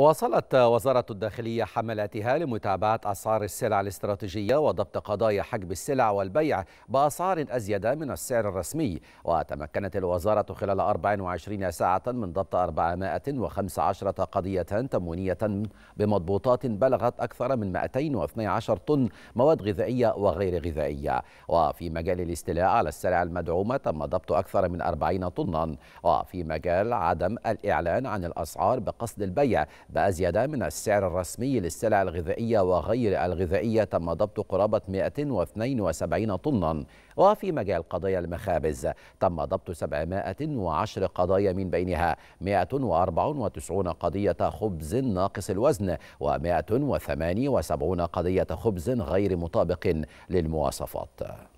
واصلت وزارة الداخلية حملاتها لمتابعة أسعار السلع الاستراتيجية وضبط قضايا حجب السلع والبيع بأسعار أزيد من السعر الرسمي وتمكنت الوزارة خلال 24 ساعة من ضبط 415 قضية تموينية بمضبوطات بلغت أكثر من 212 طن مواد غذائية وغير غذائية وفي مجال الاستيلاء على السلع المدعومة تم ضبط أكثر من 40 طنا وفي مجال عدم الإعلان عن الأسعار بقصد البيع بأزيد من السعر الرسمي للسلع الغذائية وغير الغذائية تم ضبط قرابة 172 طنا وفي مجال قضايا المخابز تم ضبط 710 قضايا من بينها 194 قضية خبز ناقص الوزن و178 قضية خبز غير مطابق للمواصفات